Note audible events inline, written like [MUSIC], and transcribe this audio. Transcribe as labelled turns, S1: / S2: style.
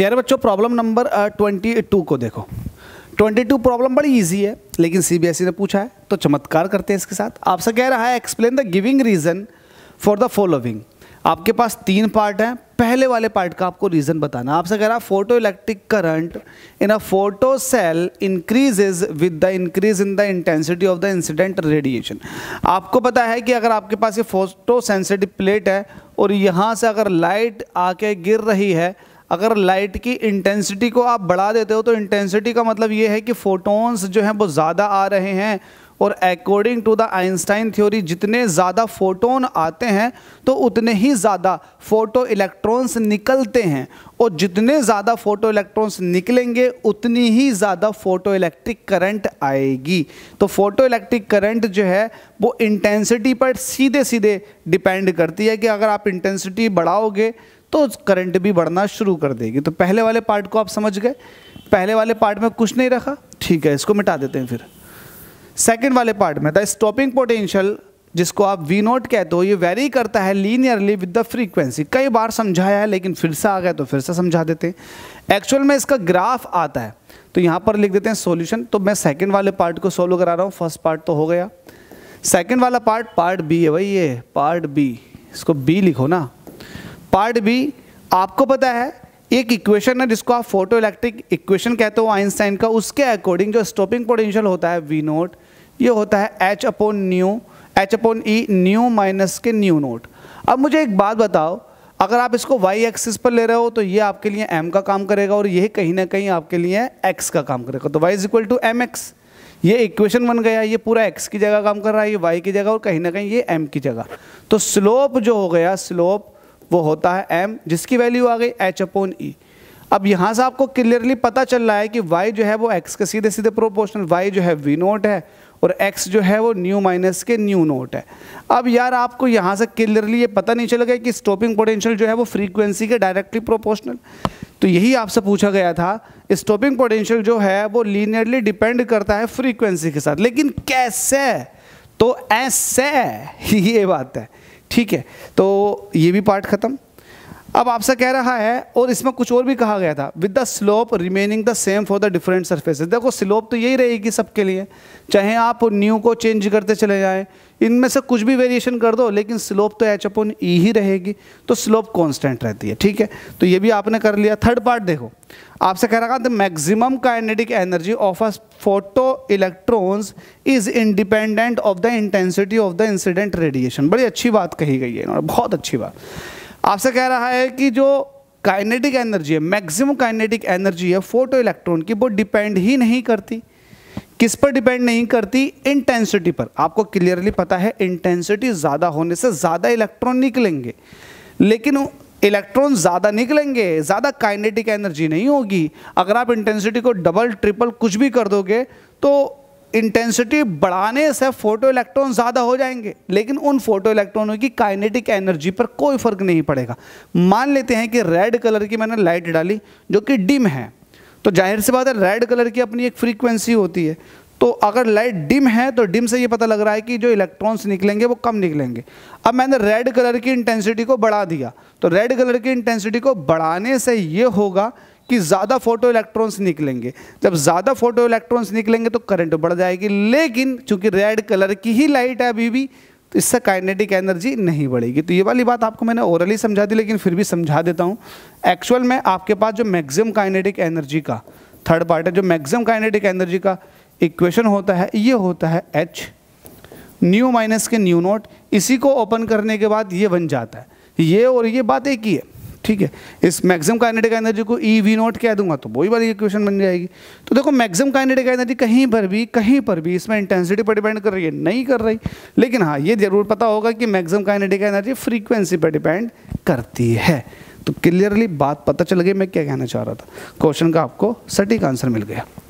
S1: प्यारे बच्चों problem number twenty two को देखो ट्वेंटी टू प्रॉब्लम बड़ी ईजी है लेकिन सीबीएसई e ने पूछा है तो चमत्कार करते हैं इसके साथ आपसे कह रहा है explain the giving reason for the following आपके पास तीन पार्ट हैं पहले वाले पार्ट का आपको रीज़न बताना आपसे कह रहा है photo electric current in a photo cell increases with the increase in the intensity of the incident radiation आपको पता है कि अगर आपके पास ये फोटो सेंसिटिव प्लेट है और यहाँ से अगर लाइट आके गिर रही है अगर लाइट की इंटेंसिटी को आप बढ़ा देते हो तो इंटेंसिटी का मतलब ये है कि फ़ोटोन्स जो हैं वो ज़्यादा आ रहे हैं और according to the Einstein theory जितने ज़्यादा फोटोन आते हैं तो उतने ही ज़्यादा फोटो इलेक्ट्रॉन्स निकलते हैं और जितने ज़्यादा फोटो इलेक्ट्रॉन्स निकलेंगे उतनी ही ज़्यादा फोटो इलेक्ट्रिक करंट आएगी तो फोटो इलेक्ट्रिक करंट जो है वो इंटेंसिटी पर सीधे सीधे डिपेंड करती है कि अगर आप इंटेंसिटी बढ़ाओगे तो करंट भी बढ़ना शुरू कर देगी तो पहले वाले पार्ट को आप समझ गए पहले वाले पार्ट में कुछ नहीं रखा ठीक है इसको मिटा देते हैं फिर सेकेंड वाले पार्ट में द स्टॉपिंग पोटेंशियल जिसको आप वी नोट कहते हो ये वेरी करता है लीनियरली विद द फ्रीक्वेंसी कई बार समझाया है लेकिन फिर से आ गया तो फिर से समझा देते हैं एक्चुअल में इसका ग्राफ आता है तो यहाँ पर लिख देते हैं सॉल्यूशन तो मैं सेकंड वाले पार्ट को सॉल्व करा रहा हूँ फर्स्ट पार्ट तो हो गया सेकंड वाला पार्ट पार्ट बी है भाई ये पार्ट बी इसको बी लिखो ना पार्ट बी आपको पता है एक इक्वेशन है जिसको आप फोटो इलेक्ट्रिक इक्वेशन कहते हो आइंस्टाइन का उसके अकॉर्डिंग जो स्टॉपिंग पोटेंशियल होता है वी नोट ये होता है h upon nu h upon e nu minus के न्यू नोट अब मुझे एक बात बताओ अगर आप इसको वाई एक्सिस पर ले रहे हो तो ये आपके लिए एम का काम करेगा और ये कहीं ना कहीं आपके लिए एक्स का काम करेगा तो y is equal to m x ये इक्वेशन बन गया ये पूरा एक्स की जगह काम कर रहा है ये वाई की जगह और कहीं ना कहीं ये एम की जगह तो स्लोप जो हो गया स्लोप वो होता है एम जिसकी वैल्यू आ गई एच अपोन ई अब यहाँ से आपको क्लियरली पता चल रहा है कि वाई जो है वो एक्स के सीधे सीधे प्रोपोर्शनल वाई जो है वी नोट है और एक्स जो है वो न्यू माइनस के न्यू नोट है अब यार आपको यहाँ से क्लियरली ये पता नहीं चल गया कि स्टॉपिंग पोटेंशियल जो है वो फ्रीक्वेंसी के डायरेक्टली प्रोपोर्शनल तो यही आपसे पूछा गया था स्टॉपिंग पोटेंशियल जो है वो लीनियरली डिपेंड करता है फ्रीक्वेंसी के साथ लेकिन कैसे तो ऐसे [LAUGHS] ये बात है ठीक है तो ये भी पार्ट ख़त्म अब आपसे कह रहा है और इसमें कुछ और भी कहा गया था with the slope remaining the same for the different surfaces देखो स्लोप तो यही रहेगी सबके लिए चाहे आप न्यू को चेंज करते चले जाएं इनमें से कुछ भी वेरिएशन कर दो लेकिन स्लोप तो एच अपन ई ही रहेगी तो स्लोप कांस्टेंट रहती है ठीक है तो ये भी आपने कर लिया थर्ड पार्ट देखो आपसे कह रहा था the maximum kinetic energy of a photo electrons is independent of the intensity of the incident radiation बड़ी अच्छी बात कही गई है बहुत अच्छी बात आपसे कह रहा है कि जो काइनेटिक एनर्जी है मैक्सिमम काइनेटिक एनर्जी है फोटो इलेक्ट्रॉन की वो डिपेंड ही नहीं करती किस पर डिपेंड नहीं करती इंटेंसिटी पर आपको क्लियरली पता है इंटेंसिटी ज़्यादा होने से ज़्यादा इलेक्ट्रॉन निकलेंगे लेकिन इलेक्ट्रॉन ज़्यादा निकलेंगे ज़्यादा काइनेटिक एनर्जी नहीं होगी अगर आप इंटेंसिटी को डबल ट्रिपल कुछ भी कर दोगे तो इंटेंसिटी बढ़ाने से फोटो इलेक्ट्रॉन ज़्यादा हो जाएंगे लेकिन उन फोटो इलेक्ट्रॉनों की काइनेटिक एनर्जी पर कोई फ़र्क नहीं पड़ेगा मान लेते हैं कि रेड कलर की मैंने लाइट डाली जो कि डिम है तो जाहिर सी बात है रेड कलर की अपनी एक फ्रीक्वेंसी होती है तो अगर लाइट डिम है तो डिम से ये पता लग रहा है कि जो इलेक्ट्रॉन्स निकलेंगे वो कम निकलेंगे अब मैंने रेड कलर की इंटेंसिटी को बढ़ा दिया तो रेड कलर की इंटेंसिटी को बढ़ाने से ये होगा कि ज़्यादा फोटो इलेक्ट्रॉन्स निकलेंगे जब ज़्यादा फोटो इलेक्ट्रॉन्स निकलेंगे तो करंट बढ़ जाएगी लेकिन चूंकि रेड कलर की ही लाइट है अभी भी तो इससे काइनेटिक एनर्जी नहीं बढ़ेगी तो ये वाली बात आपको मैंने ओरली समझा दी लेकिन फिर भी समझा देता हूँ एक्चुअल में आपके पास जो मैक्सिमम काइनेटिक एनर्जी का थर्ड पार्ट है जो मैक्सिमम काइनेटिक एनर्जी का इक्वेशन होता है ये होता है एच न्यू माइनस के न्यू नोट इसी को ओपन करने के बाद ये बन जाता है ये और ये बात एक ही है ठीक है इस मैक्सिमम काइनेटिक एनर्जी को ई e वी नॉट कह दूंगा तो वही वाली इक्वेशन बन जाएगी तो देखो मैक्सिमम काइनेटिक एनर्जी कहीं पर भी कहीं पर भी इसमें इंटेंसिटी पर डिपेंड कर रही है नहीं कर रही लेकिन हाँ ये जरूर पता होगा कि मैक्सिमम काइनेटिक एनर्जी फ्रीक्वेंसी पर डिपेंड करती है तो क्लियरली बात पता चल गई मैं क्या कहना चाह रहा था क्वेश्चन का आपको सटीक आंसर मिल गया